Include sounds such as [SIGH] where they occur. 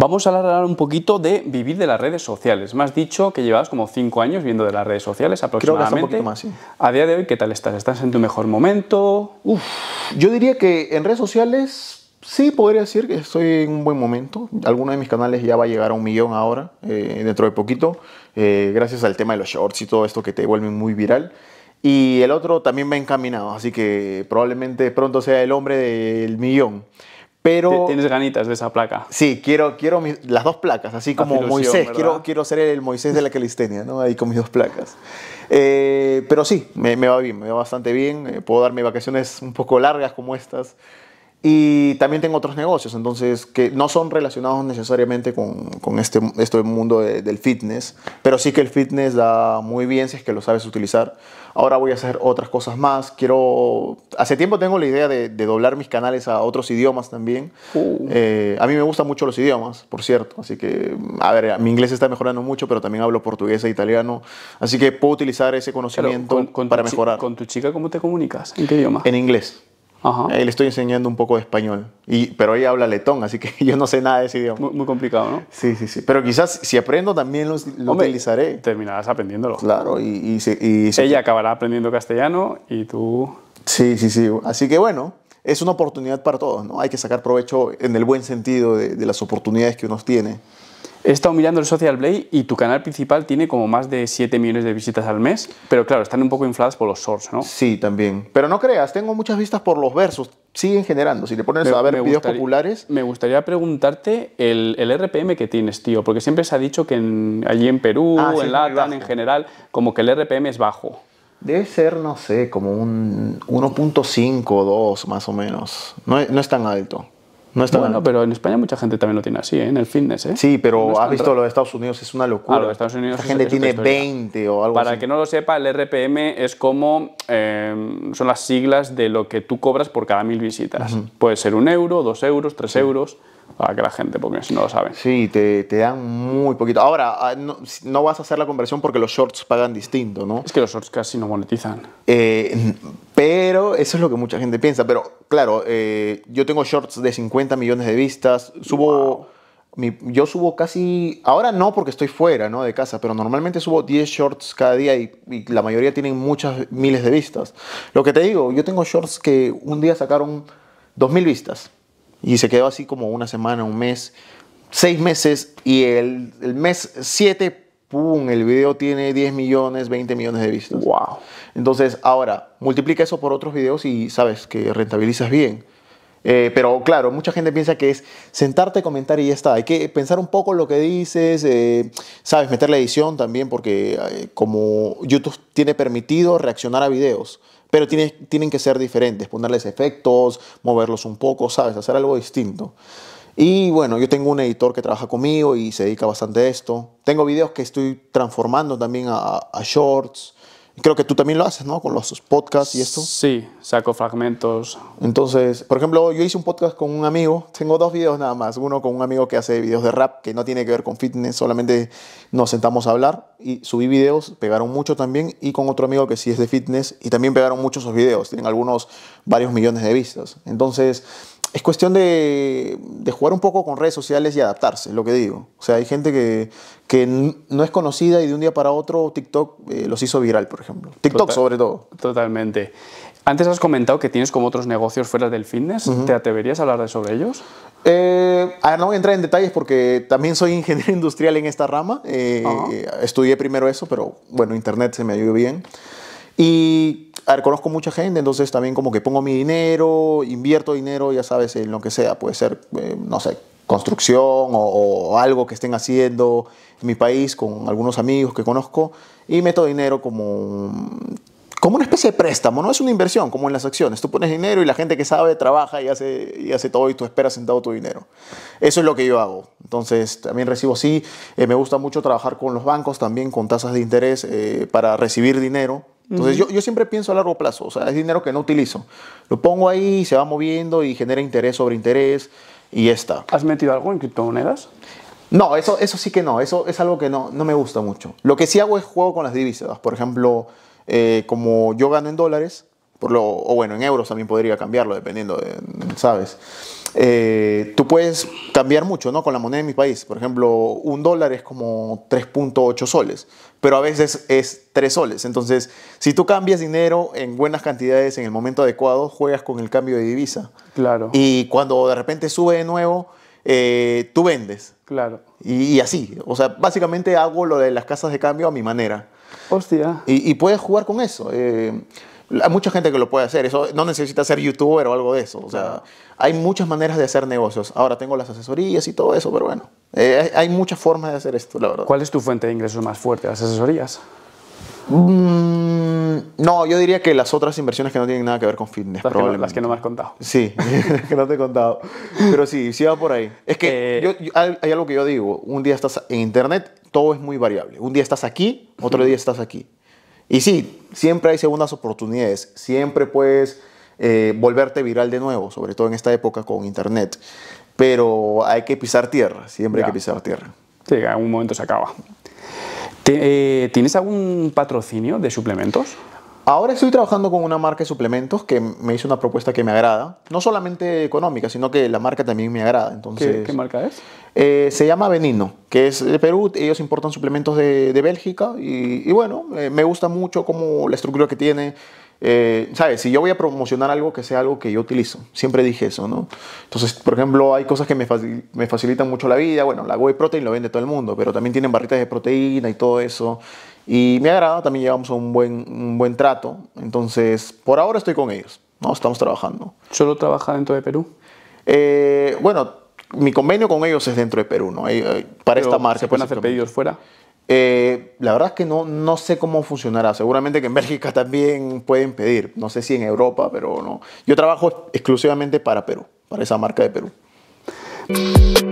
Vamos a hablar un poquito de vivir de las redes sociales. Me has dicho que llevabas como 5 años viendo de las redes sociales aproximadamente. A día de hoy, ¿qué tal estás? ¿Estás en tu mejor momento? yo diría que en redes sociales sí podría decir que estoy en un buen momento. Alguno de mis canales ya va a llegar a un millón ahora, eh, dentro de poquito, eh, gracias al tema de los shorts y todo esto que te vuelve muy viral. Y el otro también va encaminado, así que probablemente pronto sea el hombre del millón. Pero, Tienes ganitas de esa placa. Sí, quiero, quiero las dos placas, así como Moisés. Quiero, quiero ser el Moisés de la calistenia, ¿no? Ahí con mis dos placas. Eh, pero sí, me, va bien, me va bastante bien. Eh, puedo darme vacaciones un poco largas como estas. Y también tengo otros negocios, entonces, que no son relacionados necesariamente con, con este, este, mundo del fitness, pero sí que el fitness da muy bien si es que lo sabes utilizar. Ahora voy a hacer otras cosas más. Quiero. Hace tiempo tengo la idea de, doblar mis canales a otros idiomas también. Uh. Eh, a mí me gustan mucho los idiomas, por cierto. Así que, a ver, mi inglés está mejorando mucho, pero también hablo portugués e italiano. Así que puedo utilizar ese conocimiento para mejorar. ¿Con tu chica cómo te comunicas? ¿En qué idioma? En inglés. Ajá. Eh, le estoy enseñando un poco de español, y, pero ella habla letón, así que [LAUGHS] yo no sé nada de ese idioma. Muy, complicado, ¿no? Sí, sí, sí. Pero quizás si aprendo también lo, utilizaré. Terminarás aprendiéndolo. Claro, y, ella acabará aprendiendo castellano y tú... Sí, sí, sí. Así que bueno, es una oportunidad para todos, ¿no? Hay que sacar provecho en el buen sentido de, de las oportunidades que uno tiene. He estado mirando el Social Blade y tu canal principal tiene como más de 7 millones de visitas al mes, pero claro, están un poco infladas por los shorts, ¿no? Sí, también. Pero no creas, tengo muchas vistas por los versos, siguen generando. Si le pones a ver videos populares. Me gustaría preguntarte el, el, RPM que tienes, tío, porque siempre se ha dicho que allí en Perú, ah, en sí, Latam, en general, como que el RPM es bajo. Debe ser, no sé, como un 1.5 o 2 más o menos. No, no es tan alto. No está bueno, pero en España mucha gente también lo tiene así, ¿eh? en el fitness. ¿eh? Sí, pero ha has visto lo de Estados Unidos, es una locura. Ah, lo Estados Unidos La gente tiene 20 o algo Para que no lo sepa, el RPM es como, eh, son las siglas de lo que tú cobras por cada mil visitas. Puede ser un euro, dos euros, tres euros para que la gente, porque si no lo saben. Sí, te, dan muy poquito. Ahora, ah, no, no, vas a hacer la conversión porque los shorts pagan distinto, ¿no? Es que los shorts casi no monetizan. Eh, pero eso es lo que mucha gente piensa. Pero claro, eh, yo tengo shorts de 50 millones de vistas. Subo. yo subo casi. Ahora no porque estoy fuera ¿no? de casa, pero normalmente subo 10 shorts cada día y, la mayoría tienen muchas miles de vistas. Lo que te digo, yo tengo shorts que un día sacaron 2.000 vistas y se quedó así como una semana, un mes, seis meses y el, el mes 7 ¡pum! El video tiene 10 millones, 20 millones de vistas. ¡Wow! Entonces, ahora, multiplica eso por otros videos y sabes que rentabilizas bien. Eh, pero claro, mucha gente piensa que es sentarte, comentar y ya está. Hay que pensar un poco lo que dices, eh, sabes, meter la edición también, porque eh, como YouTube tiene permitido reaccionar a videos, pero tienen que ser diferentes, ponerles efectos, moverlos un poco, sabes, hacer algo distinto. Y bueno, yo tengo un editor que trabaja conmigo y se dedica bastante a esto. Tengo videos que estoy transformando también a, shorts. Creo que tú también lo haces, ¿no? Con los podcasts y esto. Sí, saco fragmentos. Entonces, por ejemplo, yo hice un podcast con un amigo. Tengo dos videos nada más. Uno con un amigo que hace videos de rap, que no tiene que ver con fitness, solamente nos sentamos a hablar. Y subí videos, pegaron mucho también. Y con otro amigo que sí es de fitness, y también pegaron muchos esos videos. Tienen algunos, varios millones de vistas. Entonces, es cuestión de, jugar un poco con redes sociales y adaptarse, es lo que digo. O sea, hay gente que, no es conocida y de un día para otro TikTok eh, los hizo viral, por ejemplo. TikTok sobre todo. Totalmente. Antes has comentado que tienes como otros negocios fuera del fitness. ¿Te atreverías a hablar de sobre ellos? Eh, no voy a entrar en detalles porque también soy ingeniero [LAUGHS] industrial en esta rama. Eh, estudié primero eso, pero bueno, Internet se me ayudó bien. Y a ver, conozco mucha gente, entonces también como que pongo mi dinero, invierto dinero, ya sabes, en lo que sea. Puede ser, eh, no sé, construcción o, algo que estén haciendo en mi país con algunos amigos que conozco. Y meto dinero como, como una especie de préstamo, no es una inversión, como en las acciones. Tú pones dinero y la gente que sabe trabaja y hace, y hace todo y tú esperas sentado tu dinero. Eso es lo que yo hago. Entonces también recibo así. Eh, me gusta mucho trabajar con los bancos, también con tasas de interés eh, para recibir dinero entonces yo, siempre pienso a largo plazo, o sea, es dinero que no utilizo. Lo pongo ahí, se va moviendo y genera interés sobre interés y ya está. ¿Has metido algo en criptomonedas? No, eso, eso sí que no, eso es algo que no, no me gusta mucho. Lo que sí hago es juego con las divisas. Por ejemplo, eh, como yo gano en dólares, por lo, o bueno, en euros también podría cambiarlo, dependiendo, de, ¿sabes? Eh, tú puedes cambiar mucho ¿no? con la moneda de mi país. Por ejemplo, un dólar es como 3.8 soles, pero a veces es 3 soles. Entonces, si tú cambias dinero en buenas cantidades en el momento adecuado, juegas con el cambio de divisa. Claro. Y cuando de repente sube de nuevo, eh, tú vendes. Claro. Y, así. O sea, básicamente hago lo de las casas de cambio a mi manera. Hostia. Y, puedes jugar con eso. Eh, hay mucha gente que lo puede hacer, eso no necesita ser youtuber o algo de eso. O sea, hay muchas maneras de hacer negocios. Ahora tengo las asesorías y todo eso, pero bueno, eh, hay muchas formas de hacer esto, la verdad. ¿Cuál es tu fuente de ingresos más fuerte, las asesorías? Mm, no, yo diría que las otras inversiones que no tienen nada que ver con fitness, las Que no, me has contado. Sí, [LAUGHS] que no te he contado. Pero sí, sí va por ahí. Es que eh, hay algo que yo digo, un día estás en internet, todo es muy variable. Un día estás aquí, otro día estás aquí. Y sí, siempre hay segundas oportunidades, siempre puedes eh, volverte viral de nuevo, sobre todo en esta época con Internet, pero hay que pisar tierra, siempre hay que pisar tierra. Sí, en algún momento se acaba. Eh, ¿Tienes algún patrocinio de suplementos? Ahora estoy trabajando con una marca de suplementos que me hizo una propuesta que me agrada, no solamente económica, sino que la marca también me agrada. Entonces, ¿Qué, marca es? Eh, se llama Benino, que es de Perú, ellos importan suplementos de, Bélgica y, bueno, eh, me gusta mucho como la estructura que tiene, eh, ¿sabes? Si yo voy a promocionar algo, que sea algo que yo utilizo. Siempre dije eso, ¿no? Entonces, por ejemplo, hay cosas que me, facilitan mucho la vida. Bueno, la whey protein lo vende todo el mundo, pero también tienen barritas de proteína y todo eso. Y me agrada, también llevamos un buen, un buen trato. Entonces, por ahora estoy con ellos, ¿no? Estamos trabajando. ¿Solo trabaja dentro de Perú? Eh, bueno, mi convenio con ellos es dentro de Perú, ¿no? Para esta marca. ¿Se pueden hacer pedidos fuera? Eh, la verdad es que no, no sé cómo funcionará. Seguramente que en [LAUGHS] Bélgica también pueden pedir. No sé si en Europa, pero no. Yo trabajo exclusivamente para Perú, para esa marca de Perú.